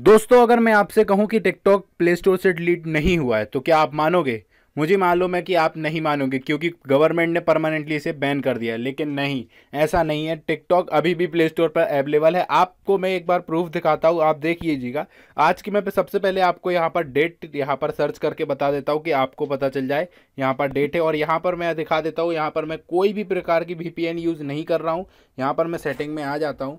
दोस्तों अगर मैं आपसे कहूं कि टिकटॉक प्ले स्टोर से डिलीट नहीं हुआ है तो क्या आप मानोगे मुझे मालूम है कि आप नहीं मानोगे क्योंकि गवर्नमेंट ने परमानेंटली इसे बैन कर दिया है लेकिन नहीं ऐसा नहीं है टिकटॉक अभी भी प्ले स्टोर पर अवेलेबल है आपको मैं एक बार प्रूफ दिखाता हूँ आप देख लीजिएगा आज की मैं सबसे पहले आपको यहाँ पर डेट यहाँ पर सर्च करके बता देता हूँ कि आपको पता चल जाए यहाँ पर डेट है और यहाँ पर मैं दिखा देता हूँ यहाँ पर मैं कोई भी प्रकार की वी यूज़ नहीं कर रहा हूँ यहाँ पर मैं सेटिंग में आ जाता हूँ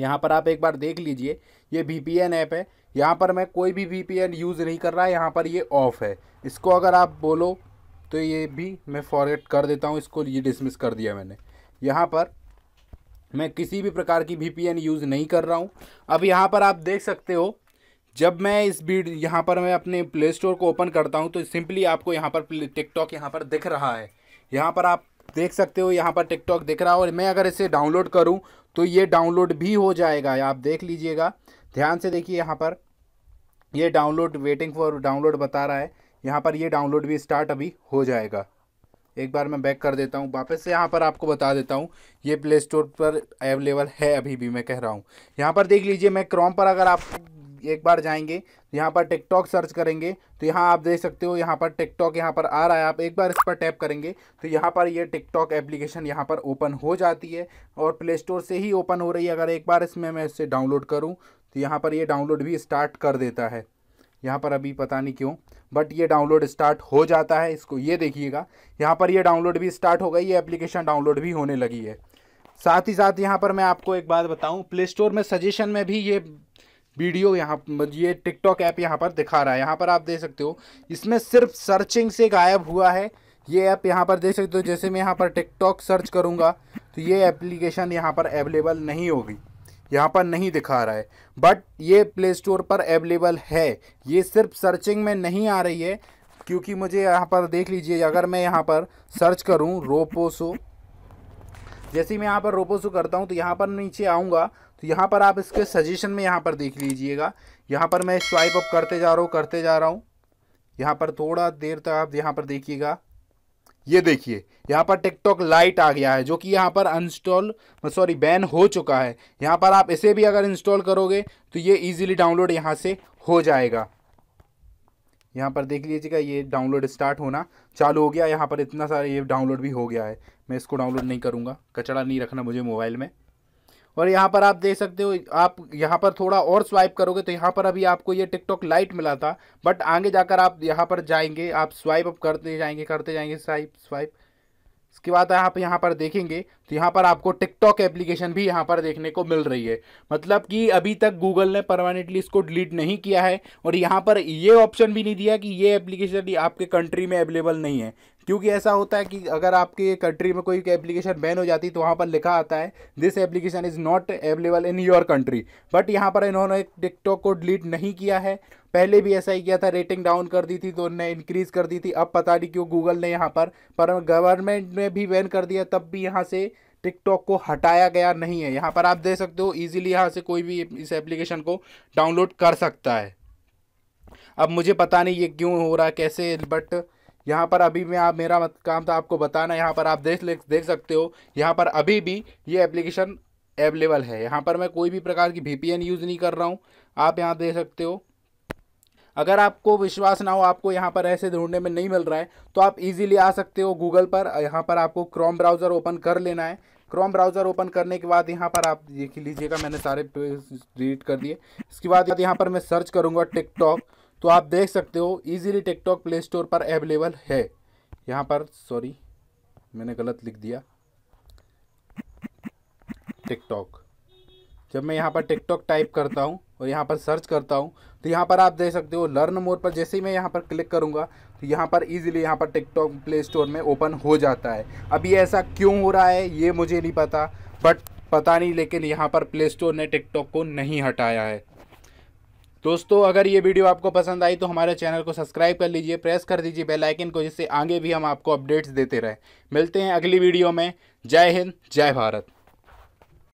यहाँ पर आप एक बार देख लीजिए ये वी पी ऐप है यहाँ पर मैं कोई भी वी पी यूज़ नहीं कर रहा यहाँ पर ये ऑफ़ है इसको अगर आप बोलो तो ये भी मैं फॉरगेट कर देता हूँ इसको ये डिसमिस कर दिया मैंने यहाँ पर मैं किसी भी प्रकार की वी यूज़ नहीं कर रहा हूँ अब यहाँ पर आप देख सकते हो जब मैं इस बीड यहाँ पर मैं अपने प्ले स्टोर को ओपन करता हूँ तो सिंपली आपको यहाँ पर टिकटॉक यहाँ पर दिख रहा है यहाँ पर आप देख सकते हो यहाँ पर टिकटॉक दिख रहा है और मैं अगर इसे डाउनलोड करूँ तो ये डाउनलोड भी हो जाएगा आप देख लीजिएगा ध्यान से देखिए यहाँ पर ये डाउनलोड वेटिंग फॉर डाउनलोड बता रहा है यहाँ पर ये डाउनलोड भी स्टार्ट अभी हो जाएगा एक बार मैं बैक कर देता हूँ वापस से यहाँ पर आपको बता देता हूँ ये प्ले स्टोर पर अवेलेबल है अभी भी मैं कह रहा हूँ यहाँ पर देख लीजिए मैं क्रोम पर अगर आप एक बार जाएंगे यहाँ पर टिकटॉक सर्च करेंगे तो यहाँ आप देख सकते हो यहाँ पर टिकटॉक यहाँ पर आ रहा है आप एक बार इस पर टैप करेंगे तो यहाँ पर ये टिकटॉक एप्लीकेशन यहाँ पर ओपन हो जाती है और प्ले स्टोर से ही ओपन हो रही है अगर एक बार इसमें मैं इससे डाउनलोड करूँ तो यहाँ पर ये डाउनलोड भी स्टार्ट कर देता है यहाँ पर अभी पता नहीं क्यों बट ये डाउनलोड स्टार्ट हो जाता है इसको ये देखिएगा यहाँ पर ये डाउनलोड भी स्टार्ट हो गई ये एप्लीकेशन डाउनलोड भी होने लगी है साथ ही साथ यहाँ पर मैं आपको एक बात बताऊँ प्ले स्टोर में सजेशन में भी ये वीडियो यहाँ ये टिकटॉक ऐप यहाँ पर दिखा रहा है यहाँ पर आप देख सकते हो इसमें सिर्फ सर्चिंग से गायब हुआ है ये ऐप यहाँ पर देख सकते हो जैसे मैं यहाँ पर टिकटॉक सर्च करूँगा तो ये एप्लीकेशन यहाँ पर अवेलेबल नहीं होगी यहाँ पर नहीं दिखा रहा है बट ये प्ले स्टोर पर अवेलेबल है ये सिर्फ सर्चिंग में नहीं आ रही है क्योंकि मुझे यहाँ पर देख लीजिए अगर मैं यहाँ पर सर्च करूँ रोपोसो जैसे ही मैं यहाँ पर रोपो शो करता हूँ तो यहाँ पर नीचे आऊँगा तो यहाँ पर आप इसके सजेशन में यहाँ पर देख लीजिएगा यहाँ पर मैं स्वाइप अप करते जा रहा हूँ करते जा रहा हूँ यहाँ पर थोड़ा देर तक आप यहाँ पर देखिएगा ये देखिए यहाँ पर टिकटॉक लाइट आ गया है जो कि यहाँ पर अनस्टॉल सॉरी बैन हो चुका है यहाँ पर आप इसे भी अगर इंस्टॉल करोगे तो ये इजीली डाउनलोड यहाँ से हो जाएगा यहाँ पर देख लीजिएगा ये डाउनलोड स्टार्ट होना चालू हो गया यहाँ पर इतना सारा ये डाउनलोड भी हो गया है मैं इसको डाउनलोड नहीं करूँगा कचड़ा नहीं रखना मुझे मोबाइल में और यहाँ पर आप देख सकते हो आप यहाँ पर थोड़ा और स्वाइप करोगे तो यहाँ पर अभी आपको ये टिकटॉक लाइट मिला था बट आगे जाकर आप यहाँ पर जाएंगे आप स्वाइप अप करते जाएंगे करते जाएंगे स्वाइप स्वाइप इसके बाद आप यहाँ पर देखेंगे तो यहाँ पर आपको टिकटॉक एप्लीकेशन भी यहाँ पर देखने को मिल रही है मतलब कि अभी तक गूगल ने परमानेंटली इसको डिलीट नहीं किया है और यहाँ पर ये ऑप्शन भी नहीं दिया कि ये एप्लीकेशन आपके कंट्री में अवेलेबल नहीं है क्योंकि ऐसा होता है कि अगर आपके कंट्री में कोई एप्लीकेशन बैन हो जाती तो वहाँ पर लिखा आता है this application is not available in your country but यहाँ पर इन्होंने टिकटॉक को डिलीट नहीं किया है पहले भी ऐसा ही किया था रेटिंग डाउन कर दी थी तो उन्होंने इंक्रीज़ कर दी थी अब पता नहीं क्यों गूगल ने यहाँ पर पर गवर्नमेंट ने भी बैन कर दिया तब भी यहाँ से टिकटॉक को हटाया गया नहीं है यहाँ पर आप देख सकते हो ईजिली यहाँ से कोई भी इस एप्लीकेशन को डाउनलोड कर सकता है अब मुझे पता नहीं ये क्यों हो रहा है कैसे बट यहाँ पर अभी मैं आप मेरा मत, काम था तो आपको बताना यहाँ पर आप देख देख सकते हो यहाँ पर अभी भी ये एप्लीकेशन अवेलेबल है यहाँ पर मैं कोई भी प्रकार की वी यूज़ नहीं कर रहा हूँ आप यहाँ देख सकते हो अगर आपको विश्वास ना हो आपको यहाँ पर ऐसे ढूंढने में नहीं मिल रहा है तो आप इजीली आ सकते हो गूगल पर यहाँ पर आपको क्रोम ब्राउज़र ओपन कर लेना है क्रोम ब्राउज़र ओपन करने के बाद यहाँ पर आप देख लीजिएगा मैंने सारे डिलीट कर दिए इसके बाद यहाँ पर मैं सर्च करूँगा टिकटॉक तो आप देख सकते हो ईजिली टिकटॉक प्ले स्टोर पर अवेलेबल है यहाँ पर सॉरी मैंने गलत लिख दिया टिकटॉक जब मैं यहाँ पर टिकटॉक टाइप करता हूँ और यहाँ पर सर्च करता हूँ तो यहाँ पर आप देख सकते हो लर्न मोर पर जैसे ही मैं यहाँ पर क्लिक करूँगा तो यहाँ पर इजीली यहाँ पर टिकटॉक प्ले स्टोर में ओपन हो जाता है अभी ऐसा क्यों हो रहा है ये मुझे नहीं पता बट पता नहीं लेकिन यहाँ पर प्ले स्टोर ने टिकटॉक को नहीं हटाया है दोस्तों अगर ये वीडियो आपको पसंद आई तो हमारे चैनल को सब्सक्राइब कर लीजिए प्रेस कर दीजिए बेल आइकन को जिससे आगे भी हम आपको अपडेट्स देते रहें मिलते हैं अगली वीडियो में जय हिंद जय भारत